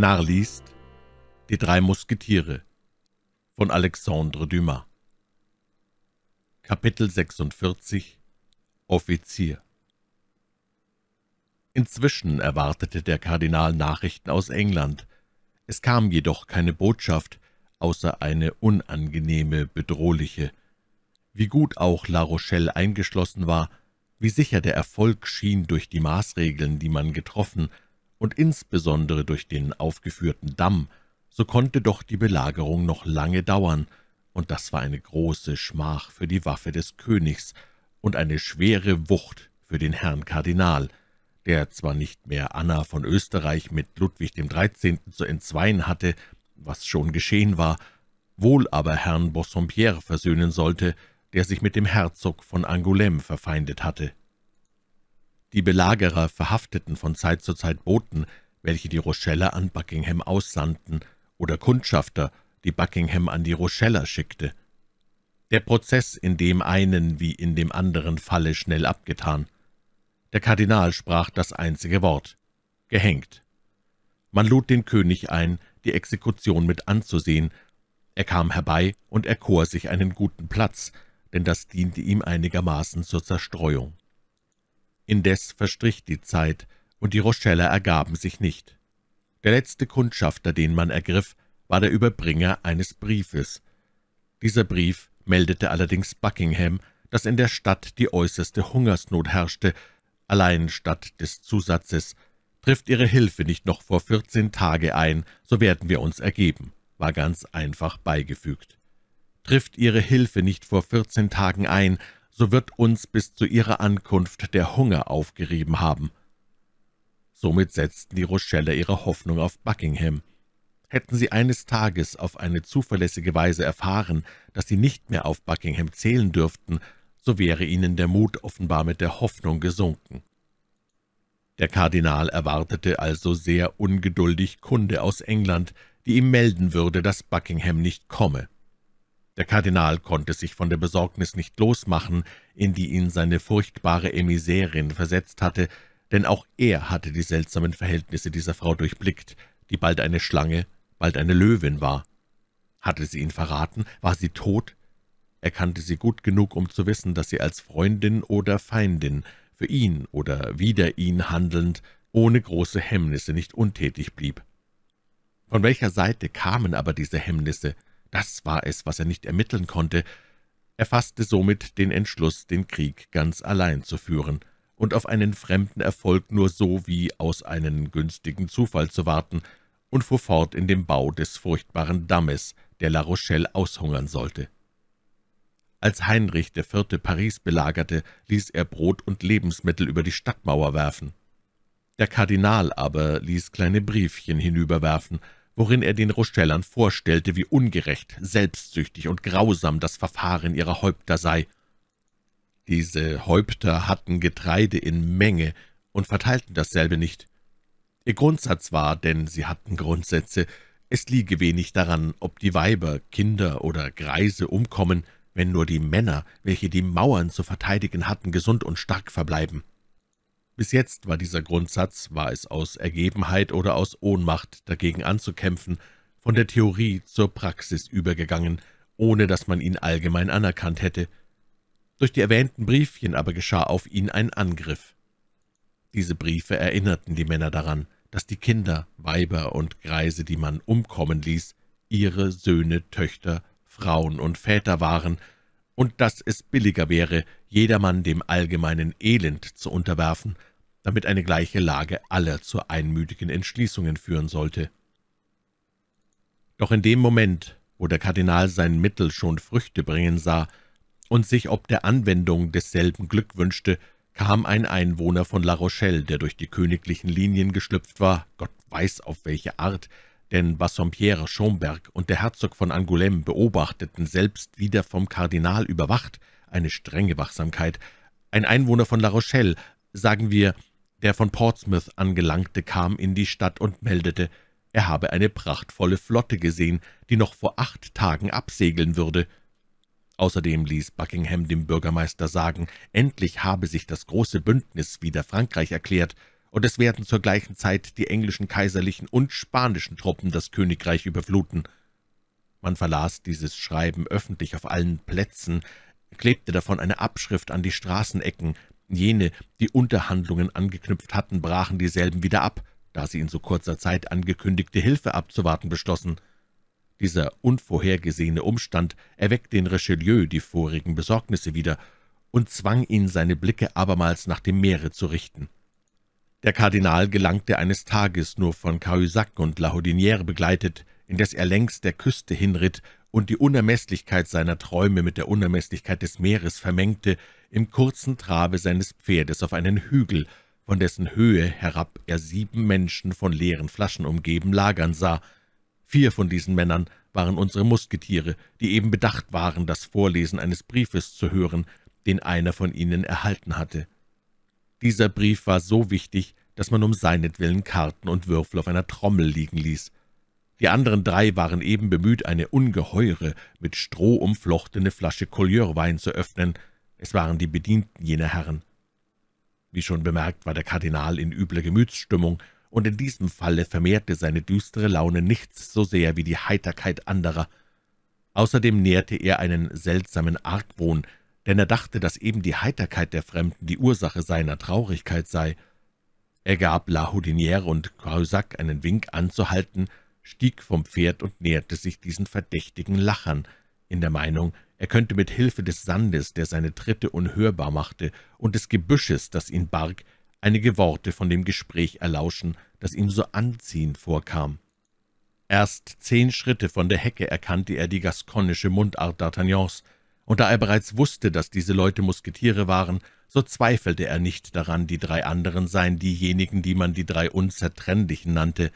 Der Narr liest Die drei Musketiere von Alexandre Dumas Kapitel 46 Offizier Inzwischen erwartete der Kardinal Nachrichten aus England. Es kam jedoch keine Botschaft, außer eine unangenehme, bedrohliche. Wie gut auch La Rochelle eingeschlossen war, wie sicher der Erfolg schien durch die Maßregeln, die man getroffen, und insbesondere durch den aufgeführten Damm, so konnte doch die Belagerung noch lange dauern, und das war eine große Schmach für die Waffe des Königs und eine schwere Wucht für den Herrn Kardinal, der zwar nicht mehr Anna von Österreich mit Ludwig XIII. zu entzweien hatte, was schon geschehen war, wohl aber Herrn Bossompierre versöhnen sollte, der sich mit dem Herzog von Angoulême verfeindet hatte. Die Belagerer verhafteten von Zeit zu Zeit Boten, welche die Rocheller an Buckingham aussandten, oder Kundschafter, die Buckingham an die Rocheller schickte. Der Prozess in dem einen wie in dem anderen Falle schnell abgetan. Der Kardinal sprach das einzige Wort. Gehängt. Man lud den König ein, die Exekution mit anzusehen. Er kam herbei und erkor sich einen guten Platz, denn das diente ihm einigermaßen zur Zerstreuung. Indes verstrich die Zeit, und die Rocheller ergaben sich nicht. Der letzte Kundschafter, den man ergriff, war der Überbringer eines Briefes. Dieser Brief meldete allerdings Buckingham, dass in der Stadt die äußerste Hungersnot herrschte, allein statt des Zusatzes »Trifft Ihre Hilfe nicht noch vor vierzehn Tage ein, so werden wir uns ergeben«, war ganz einfach beigefügt. »Trifft Ihre Hilfe nicht vor vierzehn Tagen ein, so wird uns bis zu ihrer Ankunft der Hunger aufgerieben haben.« Somit setzten die Rochelle ihre Hoffnung auf Buckingham. Hätten sie eines Tages auf eine zuverlässige Weise erfahren, dass sie nicht mehr auf Buckingham zählen dürften, so wäre ihnen der Mut offenbar mit der Hoffnung gesunken. Der Kardinal erwartete also sehr ungeduldig Kunde aus England, die ihm melden würde, dass Buckingham nicht komme. Der Kardinal konnte sich von der Besorgnis nicht losmachen, in die ihn seine furchtbare Emisärin versetzt hatte, denn auch er hatte die seltsamen Verhältnisse dieser Frau durchblickt, die bald eine Schlange, bald eine Löwin war. Hatte sie ihn verraten? War sie tot? Er kannte sie gut genug, um zu wissen, dass sie als Freundin oder Feindin, für ihn oder wider ihn handelnd, ohne große Hemmnisse nicht untätig blieb. Von welcher Seite kamen aber diese Hemmnisse? Das war es, was er nicht ermitteln konnte. Er fasste somit den Entschluss, den Krieg ganz allein zu führen und auf einen fremden Erfolg nur so wie aus einem günstigen Zufall zu warten, und fuhr fort in dem Bau des furchtbaren Dammes, der La Rochelle aushungern sollte. Als Heinrich IV. Paris belagerte, ließ er Brot und Lebensmittel über die Stadtmauer werfen. Der Kardinal aber ließ kleine Briefchen hinüberwerfen, worin er den Rochellern vorstellte, wie ungerecht, selbstsüchtig und grausam das Verfahren ihrer Häupter sei. Diese Häupter hatten Getreide in Menge und verteilten dasselbe nicht. Ihr Grundsatz war, denn sie hatten Grundsätze, es liege wenig daran, ob die Weiber, Kinder oder Greise umkommen, wenn nur die Männer, welche die Mauern zu verteidigen hatten, gesund und stark verbleiben. Bis jetzt war dieser Grundsatz, war es aus Ergebenheit oder aus Ohnmacht dagegen anzukämpfen, von der Theorie zur Praxis übergegangen, ohne dass man ihn allgemein anerkannt hätte. Durch die erwähnten Briefchen aber geschah auf ihn ein Angriff. Diese Briefe erinnerten die Männer daran, dass die Kinder, Weiber und Greise, die man umkommen ließ, ihre Söhne, Töchter, Frauen und Väter waren, und dass es billiger wäre, jedermann dem allgemeinen Elend zu unterwerfen, damit eine gleiche Lage aller zu einmütigen Entschließungen führen sollte. Doch in dem Moment, wo der Kardinal sein Mittel schon Früchte bringen sah und sich ob der Anwendung desselben Glück wünschte, kam ein Einwohner von La Rochelle, der durch die königlichen Linien geschlüpft war, Gott weiß auf welche Art, denn Bassompierre Schomberg und der Herzog von Angoulême beobachteten, selbst wieder vom Kardinal überwacht, eine strenge Wachsamkeit. Ein Einwohner von La Rochelle, sagen wir, der von Portsmouth Angelangte kam in die Stadt und meldete, er habe eine prachtvolle Flotte gesehen, die noch vor acht Tagen absegeln würde. Außerdem ließ Buckingham dem Bürgermeister sagen, endlich habe sich das große Bündnis wieder Frankreich erklärt, und es werden zur gleichen Zeit die englischen kaiserlichen und spanischen Truppen das Königreich überfluten. Man verlas dieses Schreiben öffentlich auf allen Plätzen, klebte davon eine Abschrift an die Straßenecken, Jene, die Unterhandlungen angeknüpft hatten, brachen dieselben wieder ab, da sie in so kurzer Zeit angekündigte Hilfe abzuwarten beschlossen. Dieser unvorhergesehene Umstand erweckte in Richelieu die vorigen Besorgnisse wieder und zwang ihn, seine Blicke abermals nach dem Meere zu richten. Der Kardinal gelangte eines Tages nur von Cahusac und La Lahodinière begleitet, indes er längs der Küste hinritt und die Unermesslichkeit seiner Träume mit der Unermesslichkeit des Meeres vermengte, im kurzen Trabe seines Pferdes auf einen Hügel, von dessen Höhe herab er sieben Menschen von leeren Flaschen umgeben lagern sah. Vier von diesen Männern waren unsere Musketiere, die eben bedacht waren, das Vorlesen eines Briefes zu hören, den einer von ihnen erhalten hatte. Dieser Brief war so wichtig, dass man um seinetwillen Karten und Würfel auf einer Trommel liegen ließ. Die anderen drei waren eben bemüht, eine ungeheure, mit Stroh umflochtene Flasche Colleurwein zu öffnen, es waren die Bedienten jener Herren. Wie schon bemerkt, war der Kardinal in übler Gemütsstimmung, und in diesem Falle vermehrte seine düstere Laune nichts so sehr wie die Heiterkeit anderer. Außerdem nährte er einen seltsamen Argwohn, denn er dachte, dass eben die Heiterkeit der Fremden die Ursache seiner Traurigkeit sei. Er gab La Houdinière und Cahusac einen Wink anzuhalten, stieg vom Pferd und näherte sich diesen verdächtigen Lachern, in der Meinung, er könnte mit Hilfe des Sandes, der seine Tritte unhörbar machte, und des Gebüsches, das ihn barg, einige Worte von dem Gespräch erlauschen, das ihm so anziehend vorkam. Erst zehn Schritte von der Hecke erkannte er die gaskonische Mundart D'Artagnans, und da er bereits wusste, dass diese Leute Musketiere waren, so zweifelte er nicht daran, die drei anderen seien diejenigen, die man die drei Unzertrennlichen nannte,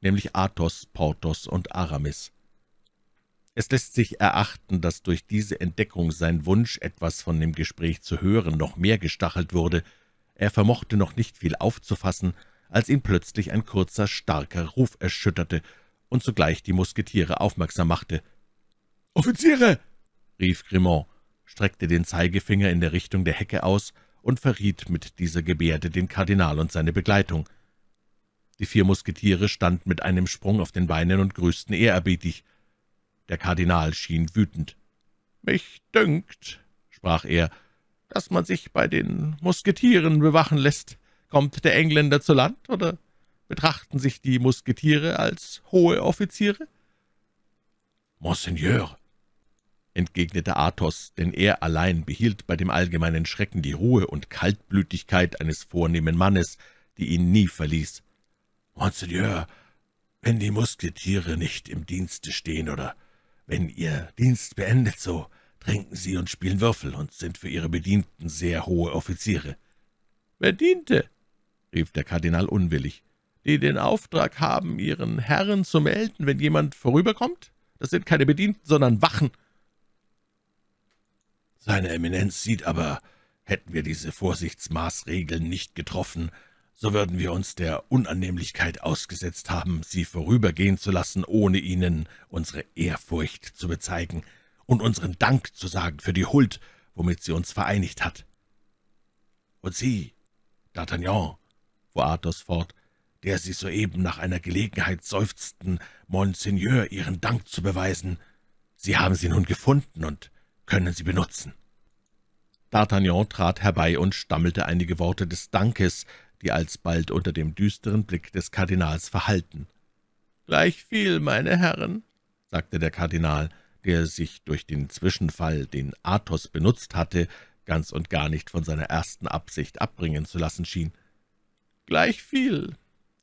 nämlich Athos, Porthos und Aramis. Es lässt sich erachten, dass durch diese Entdeckung sein Wunsch, etwas von dem Gespräch zu hören, noch mehr gestachelt wurde. Er vermochte noch nicht viel aufzufassen, als ihn plötzlich ein kurzer, starker Ruf erschütterte und zugleich die Musketiere aufmerksam machte. »Offiziere!« rief Grimont, streckte den Zeigefinger in der Richtung der Hecke aus und verriet mit dieser Gebärde den Kardinal und seine Begleitung. Die vier Musketiere standen mit einem Sprung auf den Beinen und grüßten ehrerbietig. Der Kardinal schien wütend. »Mich dünkt«, sprach er, »dass man sich bei den Musketieren bewachen lässt. Kommt der Engländer zu Land, oder betrachten sich die Musketiere als hohe Offiziere?« »Monseigneur«, entgegnete Athos, denn er allein behielt bei dem allgemeinen Schrecken die Ruhe und Kaltblütigkeit eines vornehmen Mannes, die ihn nie verließ. »Monseigneur, wenn die Musketiere nicht im Dienste stehen oder wenn ihr Dienst beendet, so trinken sie und spielen Würfel und sind für ihre Bedienten sehr hohe Offiziere.« »Bediente«, rief der Kardinal unwillig, »die den Auftrag haben, ihren Herren zu melden, wenn jemand vorüberkommt? Das sind keine Bedienten, sondern Wachen.« »Seine Eminenz sieht aber, hätten wir diese Vorsichtsmaßregeln nicht getroffen, so würden wir uns der Unannehmlichkeit ausgesetzt haben, sie vorübergehen zu lassen, ohne ihnen unsere Ehrfurcht zu bezeigen und unseren Dank zu sagen für die Huld, womit sie uns vereinigt hat. Und Sie, D'Artagnan, fuhr Athos fort, der Sie soeben nach einer Gelegenheit seufzten, Monseigneur Ihren Dank zu beweisen, Sie haben sie nun gefunden und können sie benutzen.« D'Artagnan trat herbei und stammelte einige Worte des Dankes, die alsbald unter dem düsteren Blick des Kardinals verhallten. »Gleichviel, meine Herren«, sagte der Kardinal, der sich durch den Zwischenfall, den Athos benutzt hatte, ganz und gar nicht von seiner ersten Absicht abbringen zu lassen schien. »Gleichviel.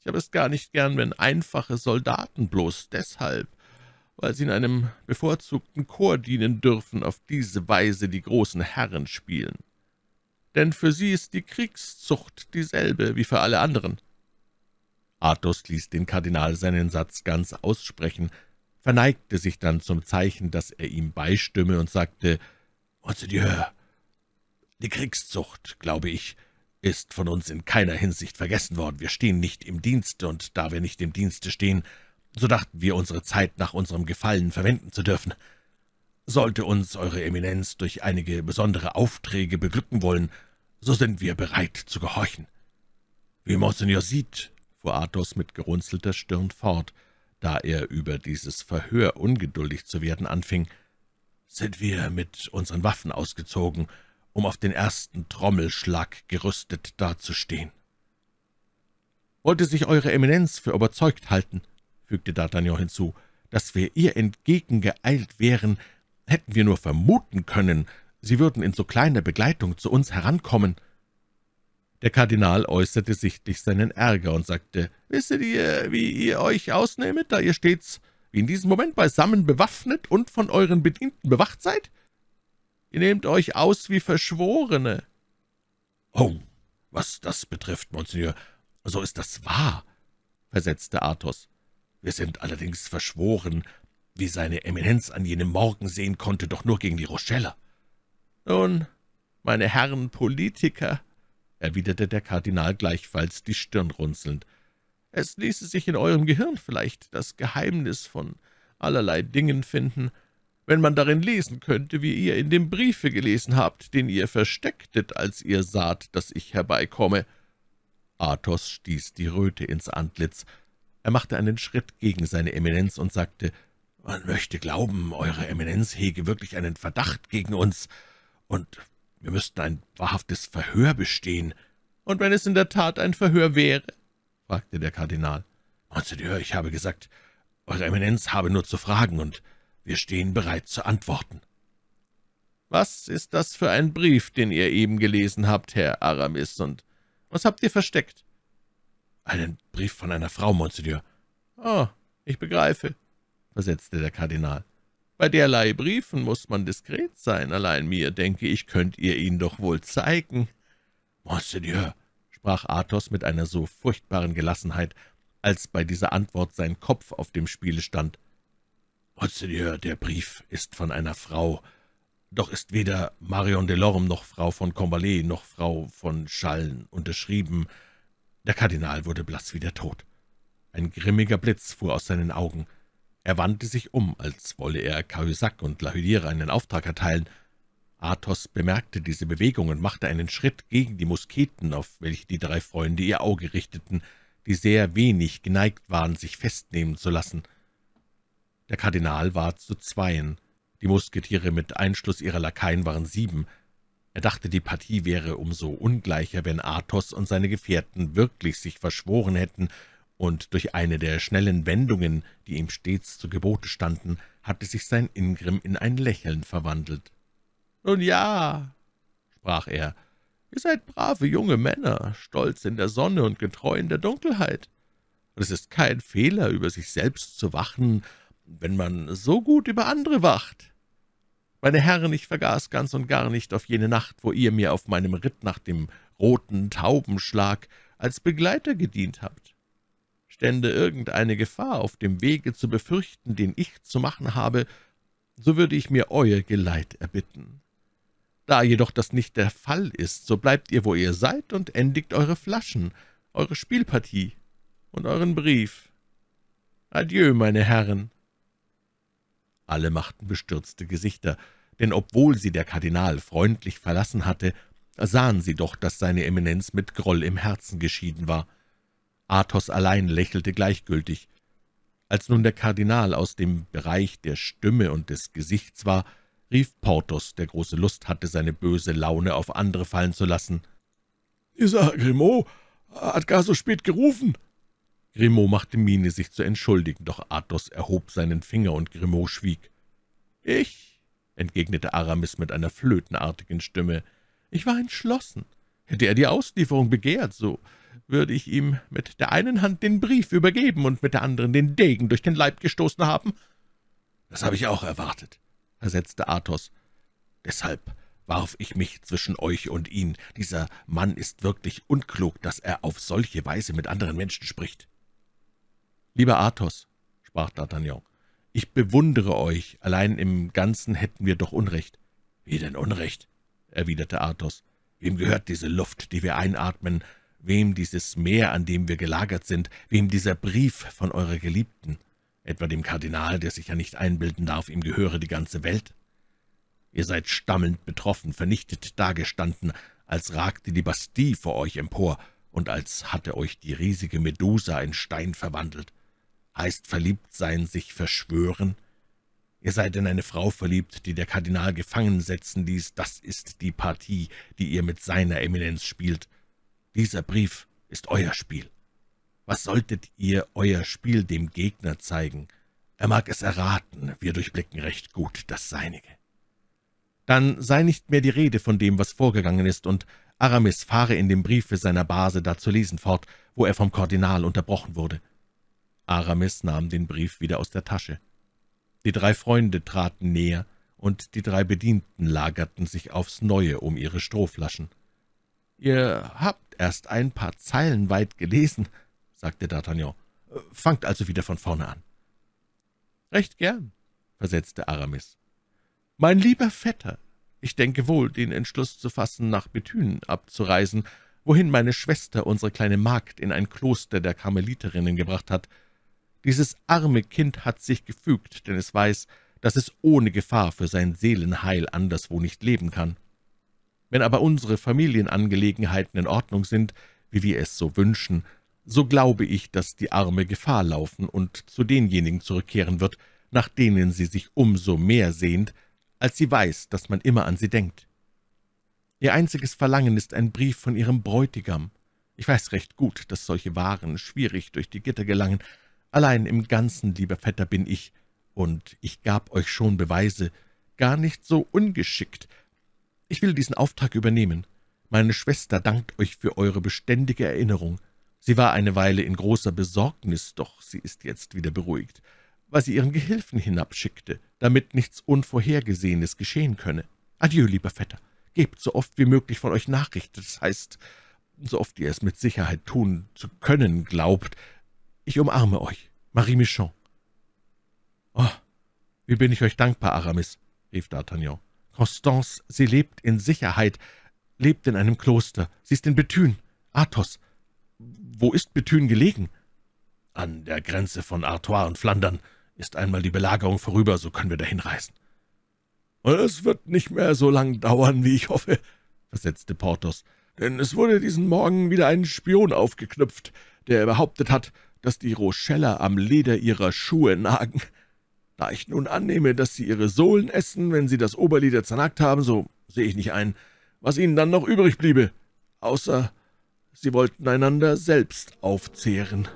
Ich habe es gar nicht gern, wenn einfache Soldaten bloß deshalb, weil sie in einem bevorzugten Chor dienen dürfen, auf diese Weise die großen Herren spielen denn für sie ist die Kriegszucht dieselbe wie für alle anderen.« Athos ließ den Kardinal seinen Satz ganz aussprechen, verneigte sich dann zum Zeichen, dass er ihm beistimme und sagte, »Monseigneur, die Kriegszucht, glaube ich, ist von uns in keiner Hinsicht vergessen worden. Wir stehen nicht im Dienste, und da wir nicht im Dienste stehen, so dachten wir, unsere Zeit nach unserem Gefallen verwenden zu dürfen.« sollte uns Eure Eminenz durch einige besondere Aufträge beglücken wollen, so sind wir bereit zu gehorchen.« »Wie Monseigneur sieht«, fuhr Athos mit gerunzelter Stirn fort, da er über dieses Verhör ungeduldig zu werden anfing, »sind wir mit unseren Waffen ausgezogen, um auf den ersten Trommelschlag gerüstet dazustehen.« »Wollte sich Eure Eminenz für überzeugt halten«, fügte D'Artagnan hinzu, »dass wir ihr entgegengeeilt wären, hätten wir nur vermuten können, sie würden in so kleiner Begleitung zu uns herankommen.« Der Kardinal äußerte sichtlich seinen Ärger und sagte, »Wisset ihr, wie ihr euch ausnehmet, da ihr stets wie in diesem Moment beisammen bewaffnet und von euren Bedienten bewacht seid? Ihr nehmt euch aus wie Verschworene.« »Oh, was das betrifft, Monseigneur, so ist das wahr«, versetzte Athos. »Wir sind allerdings verschworen, wie seine Eminenz an jenem Morgen sehen konnte, doch nur gegen die Rocheller. »Nun, meine Herren Politiker«, erwiderte der Kardinal gleichfalls die Stirn runzelnd, »es ließe sich in eurem Gehirn vielleicht das Geheimnis von allerlei Dingen finden, wenn man darin lesen könnte, wie ihr in dem Briefe gelesen habt, den ihr verstecktet, als ihr saht, dass ich herbeikomme.« Athos stieß die Röte ins Antlitz. Er machte einen Schritt gegen seine Eminenz und sagte, man möchte glauben, Eure Eminenz hege wirklich einen Verdacht gegen uns, und wir müssten ein wahrhaftes Verhör bestehen.« »Und wenn es in der Tat ein Verhör wäre?« fragte der Kardinal. »Monseigneur, ich habe gesagt, Eure Eminenz habe nur zu fragen, und wir stehen bereit zu antworten.« »Was ist das für ein Brief, den ihr eben gelesen habt, Herr Aramis, und was habt ihr versteckt?« »Einen Brief von einer Frau, Monseigneur.« »Oh, ich begreife versetzte der Kardinal. »Bei derlei Briefen muß man diskret sein. Allein mir, denke ich, könnt ihr ihn doch wohl zeigen.« »Monseigneur«, sprach Athos mit einer so furchtbaren Gelassenheit, als bei dieser Antwort sein Kopf auf dem Spiele stand. »Monseigneur, der Brief ist von einer Frau, doch ist weder Marion de Lorme noch Frau von Combalet noch Frau von Schallen unterschrieben.« Der Kardinal wurde blass wie der Tod. Ein grimmiger Blitz fuhr aus seinen Augen. Er wandte sich um, als wolle er Cahusac und Lahudiere einen Auftrag erteilen. Athos bemerkte diese Bewegung und machte einen Schritt gegen die Musketen, auf welche die drei Freunde ihr Auge richteten, die sehr wenig geneigt waren, sich festnehmen zu lassen. Der Kardinal war zu zweien. Die Musketiere mit Einschluss ihrer Lakaien waren sieben. Er dachte, die Partie wäre umso ungleicher, wenn Athos und seine Gefährten wirklich sich verschworen hätten, und durch eine der schnellen Wendungen, die ihm stets zu Gebote standen, hatte sich sein Ingrim in ein Lächeln verwandelt. »Nun ja«, sprach er, »ihr seid brave junge Männer, stolz in der Sonne und getreu in der Dunkelheit. Und es ist kein Fehler, über sich selbst zu wachen, wenn man so gut über andere wacht. Meine Herren, ich vergaß ganz und gar nicht auf jene Nacht, wo ihr mir auf meinem Ritt nach dem roten Taubenschlag als Begleiter gedient habt stände irgendeine Gefahr auf dem Wege zu befürchten, den ich zu machen habe, so würde ich mir euer Geleit erbitten. Da jedoch das nicht der Fall ist, so bleibt ihr, wo ihr seid, und endigt eure Flaschen, eure Spielpartie und euren Brief. Adieu, meine Herren.« Alle machten bestürzte Gesichter, denn obwohl sie der Kardinal freundlich verlassen hatte, sahen sie doch, dass seine Eminenz mit Groll im Herzen geschieden war. Athos allein lächelte gleichgültig. Als nun der Kardinal aus dem Bereich der Stimme und des Gesichts war, rief Porthos, der große Lust hatte, seine böse Laune auf andere fallen zu lassen. »Dieser Grimaud hat gar so spät gerufen.« Grimaud machte Miene, sich zu entschuldigen, doch Athos erhob seinen Finger und Grimaud schwieg. »Ich«, entgegnete Aramis mit einer flötenartigen Stimme, »ich war entschlossen. Hätte er die Auslieferung begehrt, so würde ich ihm mit der einen Hand den Brief übergeben und mit der anderen den Degen durch den Leib gestoßen haben. »Das habe ich auch erwartet«, versetzte Athos. »Deshalb warf ich mich zwischen euch und ihn. Dieser Mann ist wirklich unklug, dass er auf solche Weise mit anderen Menschen spricht.« »Lieber Athos«, sprach D'Artagnan, »ich bewundere euch, allein im Ganzen hätten wir doch Unrecht.« »Wie denn Unrecht?« erwiderte Athos. »Wem gehört diese Luft, die wir einatmen, wem dieses Meer, an dem wir gelagert sind, wem dieser Brief von eurer Geliebten, etwa dem Kardinal, der sich ja nicht einbilden darf, ihm gehöre die ganze Welt? Ihr seid stammelnd betroffen, vernichtet dagestanden, als ragte die Bastille vor euch empor und als hatte euch die riesige Medusa in Stein verwandelt. Heißt verliebt sein, sich verschwören? Ihr seid in eine Frau verliebt, die der Kardinal gefangen setzen ließ, das ist die Partie, die ihr mit seiner Eminenz spielt.« dieser Brief ist euer Spiel. Was solltet ihr euer Spiel dem Gegner zeigen? Er mag es erraten, wir durchblicken recht gut das Seinige. Dann sei nicht mehr die Rede von dem, was vorgegangen ist, und Aramis fahre in dem Briefe seiner Base da zu lesen fort, wo er vom Kardinal unterbrochen wurde. Aramis nahm den Brief wieder aus der Tasche. Die drei Freunde traten näher, und die drei Bedienten lagerten sich aufs Neue um ihre Strohflaschen. »Ihr habt erst ein paar Zeilen weit gelesen«, sagte D'Artagnan. »Fangt also wieder von vorne an.« »Recht gern«, versetzte Aramis. »Mein lieber Vetter, ich denke wohl, den Entschluss zu fassen, nach Bethünen abzureisen, wohin meine Schwester unsere kleine Magd in ein Kloster der Karmeliterinnen gebracht hat. Dieses arme Kind hat sich gefügt, denn es weiß, dass es ohne Gefahr für sein Seelenheil anderswo nicht leben kann. Wenn aber unsere Familienangelegenheiten in Ordnung sind, wie wir es so wünschen, so glaube ich, dass die Arme Gefahr laufen und zu denjenigen zurückkehren wird, nach denen sie sich umso mehr sehnt, als sie weiß, dass man immer an sie denkt. Ihr einziges Verlangen ist ein Brief von ihrem Bräutigam. Ich weiß recht gut, dass solche Waren schwierig durch die Gitter gelangen. Allein im Ganzen, lieber Vetter, bin ich, und ich gab euch schon Beweise, gar nicht so ungeschickt, ich will diesen Auftrag übernehmen. Meine Schwester dankt euch für eure beständige Erinnerung. Sie war eine Weile in großer Besorgnis, doch sie ist jetzt wieder beruhigt, weil sie ihren Gehilfen hinabschickte, damit nichts Unvorhergesehenes geschehen könne. Adieu, lieber Vetter. Gebt so oft wie möglich von euch Nachricht, das heißt, so oft ihr es mit Sicherheit tun zu können glaubt. Ich umarme euch, Marie Michon. Oh, wie bin ich euch dankbar, Aramis, rief D'Artagnan. Constance, sie lebt in Sicherheit, lebt in einem Kloster. Sie ist in Bethune, Athos. Wo ist Bethune gelegen?« »An der Grenze von Artois und Flandern. Ist einmal die Belagerung vorüber, so können wir dahin reisen.« »Es wird nicht mehr so lang dauern, wie ich hoffe,« versetzte Porthos, »denn es wurde diesen Morgen wieder ein Spion aufgeknüpft, der behauptet hat, dass die Rocheller am Leder ihrer Schuhe nagen. Da ich nun annehme, dass Sie Ihre Sohlen essen, wenn Sie das Oberlieder zernagt haben, so sehe ich nicht ein, was Ihnen dann noch übrig bliebe, außer Sie wollten einander selbst aufzehren.«